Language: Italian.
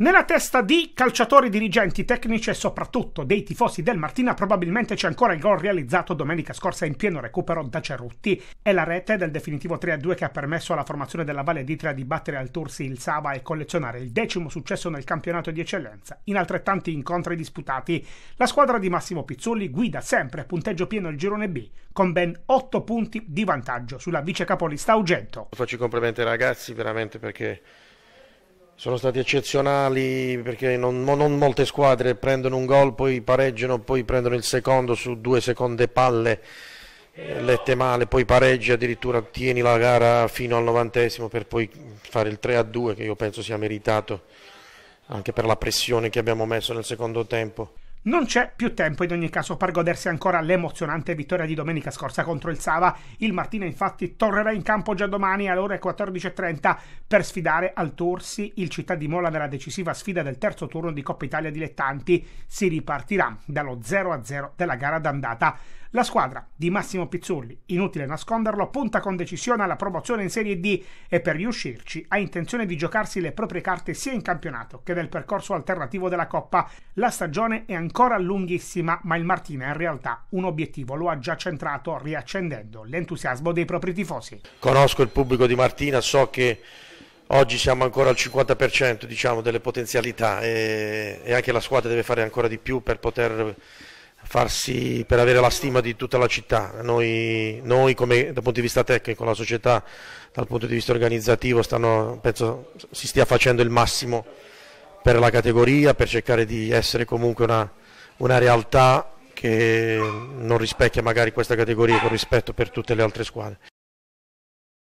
Nella testa di calciatori, dirigenti, tecnici e soprattutto dei tifosi del Martina probabilmente c'è ancora il gol realizzato domenica scorsa in pieno recupero da Cerutti e la rete del definitivo 3-2 che ha permesso alla formazione della Valle d'Itria di battere al Tursi il Sava e collezionare il decimo successo nel campionato di eccellenza. In altrettanti incontri disputati, la squadra di Massimo Pizzulli guida sempre a punteggio pieno il girone B con ben 8 punti di vantaggio sulla vice capolista Ugento. Faccio i complimenti ai ragazzi veramente perché sono stati eccezionali perché non, non, molte squadre prendono un gol, poi pareggiano, poi prendono il secondo su due seconde palle eh, lette male, poi pareggi addirittura tieni la gara fino al novantesimo per poi fare il 3-2 che io penso sia meritato anche per la pressione che abbiamo messo nel secondo tempo. Non c'è più tempo in ogni caso per godersi ancora l'emozionante vittoria di domenica scorsa contro il Sava. Il Martina infatti tornerà in campo già domani alle ore 14.30 per sfidare al Tursi il città di Mola nella decisiva sfida del terzo turno di Coppa Italia Dilettanti. Si ripartirà dallo 0-0 della gara d'andata. La squadra di Massimo Pizzulli, inutile nasconderlo, punta con decisione alla promozione in Serie D e per riuscirci ha intenzione di giocarsi le proprie carte sia in campionato che nel percorso alternativo della Coppa. La stagione è ancora Ancora lunghissima, ma il Martina in realtà un obiettivo lo ha già centrato riaccendendo l'entusiasmo dei propri tifosi. Conosco il pubblico di Martina, so che oggi siamo ancora al 50% diciamo, delle potenzialità e, e anche la squadra deve fare ancora di più per poter farsi, per avere la stima di tutta la città. Noi, noi come, dal punto di vista tecnico, la società dal punto di vista organizzativo stanno, penso si stia facendo il massimo per la categoria, per cercare di essere comunque una, una realtà che non rispecchia magari questa categoria con rispetto per tutte le altre squadre.